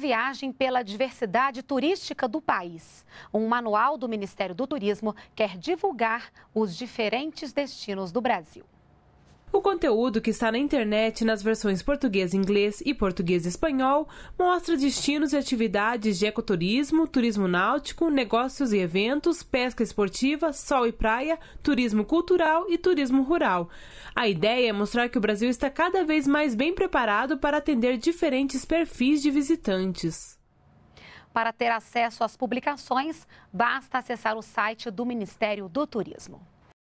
viagem pela diversidade turística do país. Um manual do Ministério do Turismo quer divulgar os diferentes destinos do Brasil. O conteúdo que está na internet nas versões português-inglês e português-espanhol mostra destinos e atividades de ecoturismo, turismo náutico, negócios e eventos, pesca esportiva, sol e praia, turismo cultural e turismo rural. A ideia é mostrar que o Brasil está cada vez mais bem preparado para atender diferentes perfis de visitantes. Para ter acesso às publicações, basta acessar o site do Ministério do Turismo.